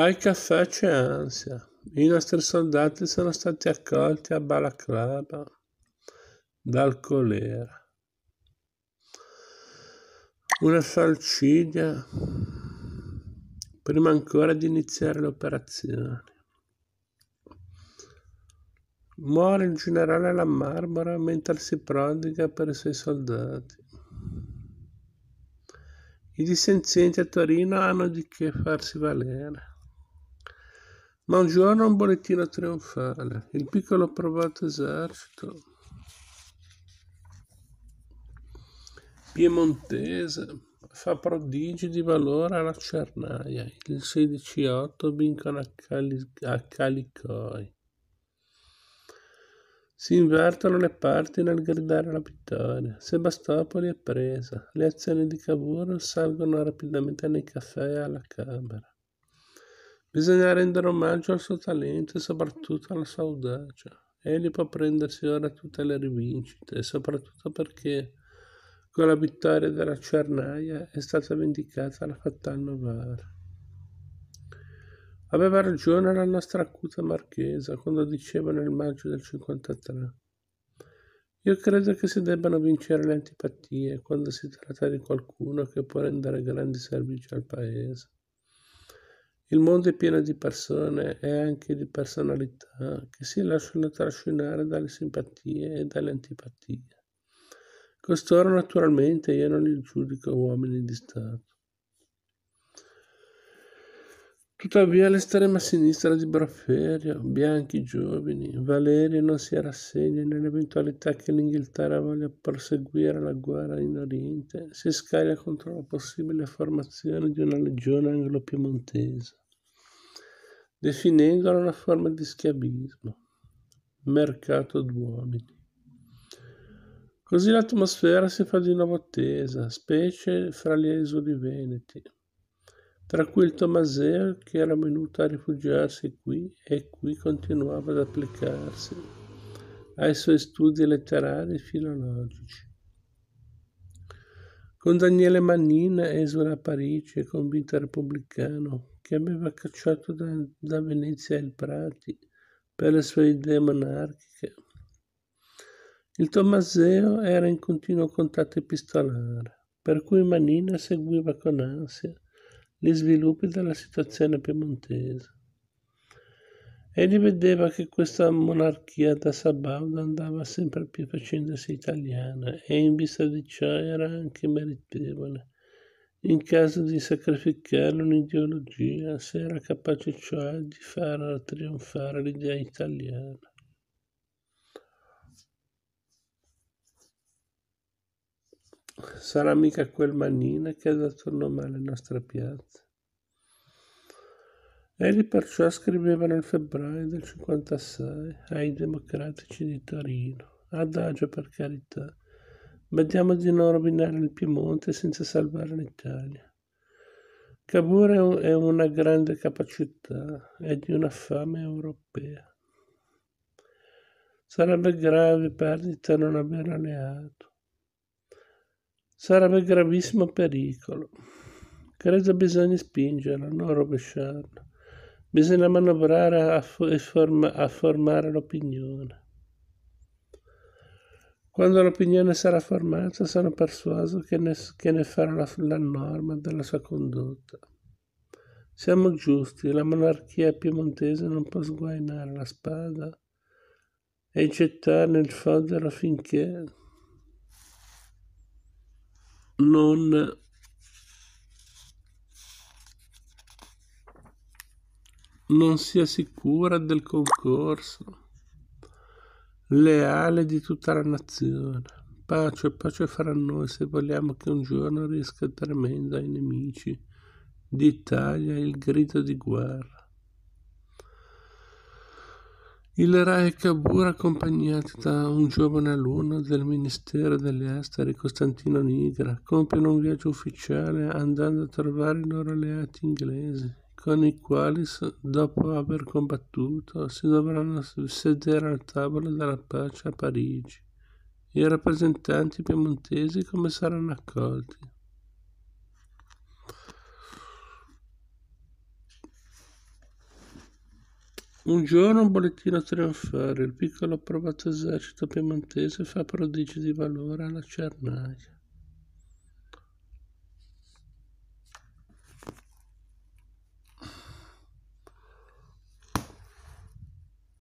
Al caffè c'è ansia. I nostri soldati sono stati accolti a Balaclava dal colera. Una falcidia prima ancora di iniziare l'operazione. Muore il generale La Marmora mentre si prodiga per i suoi soldati. I dissenzienti a Torino hanno di che farsi valere. Ma un giorno un bollettino trionfale, il piccolo approvato esercito piemontese fa prodigi di valore alla Cernaia, il 16-8 vincono a, Cali- a Calicoi. Si invertono le parti nel gridare la vittoria. Sebastopoli è presa. Le azioni di Cavour salgono rapidamente nei caffè e alla Camera. Bisogna rendere omaggio al suo talento e soprattutto alla sua audacia. Cioè, egli può prendersi ora tutte le rivincite, soprattutto perché con la vittoria della Cernaia è stata vendicata la Fattal Novara. Aveva ragione la nostra acuta marchesa quando diceva nel maggio del 53. Io credo che si debbano vincere le antipatie quando si tratta di qualcuno che può rendere grandi servizi al paese. Il mondo è pieno di persone e anche di personalità che si lasciano trascinare dalle simpatie e dalle antipatie. Costoro naturalmente io non li giudico uomini di Stato Tuttavia l'estrema sinistra di Braferia, bianchi giovani, Valerio non si rassegna nell'eventualità che l'Inghilterra voglia proseguire la guerra in Oriente, si scaglia contro la possibile formazione di una legione anglo-piemontese, definendola una forma di schiavismo, mercato d'uomini. Così l'atmosfera si fa di nuovo tesa, specie fra gli esuli veneti, tra cui il Tomaseo che era venuto a rifugiarsi qui e qui continuava ad applicarsi ai suoi studi letterari e filologici. Con Daniele Mannina esula a Parigi e convinto repubblicano che aveva cacciato da, da Venezia il Prati per le sue idee monarchiche. Il Tommaseo era in continuo contatto epistolare, per cui Manina seguiva con ansia gli sviluppi della situazione piemontese egli vedeva che questa monarchia da Sabauda andava sempre più facendosi italiana e in vista di ciò era anche meritevole. In caso di sacrificare un'ideologia, se era capace cioè di far trionfare l'idea italiana. sarà mica quel mannina che ha dato il nome alle nostre piazze. Egli perciò scriveva nel febbraio del 56 ai democratici di Torino, adagio per carità, vediamo di non rovinare il Piemonte senza salvare l'Italia. Cavour è una grande capacità e di una fame europea. Sarebbe grave perdita non aver alleato Sarebbe gravissimo pericolo. Credo bisogna spingerla, non rovesciarla. Bisogna manovrare a, form- a formare l'opinione. Quando l'opinione sarà formata, sono persuaso che ne, che ne farà la, la, norma della sua condotta. Siamo giusti, la monarchia piemontese non può sguainare la spada e gettare il fodero finché non non sia sicura del concorso leale di tutta la nazione pace pace fra noi se vogliamo che un giorno riesca tremenda ai nemici d'Italia il grido di guerra il re Kabur, accompagnati da un giovane alunno del Ministero degli Esteri Costantino Nigra, compiono un viaggio ufficiale andando a trovare i loro alleati inglesi, con i quali, dopo aver combattuto, si dovranno sedere al tavolo della pace a Parigi. I rappresentanti piemontesi come saranno accolti? Un giorno un bollettino trionfale, il piccolo approvato esercito piemontese fa prodigi di valore alla Cernaia.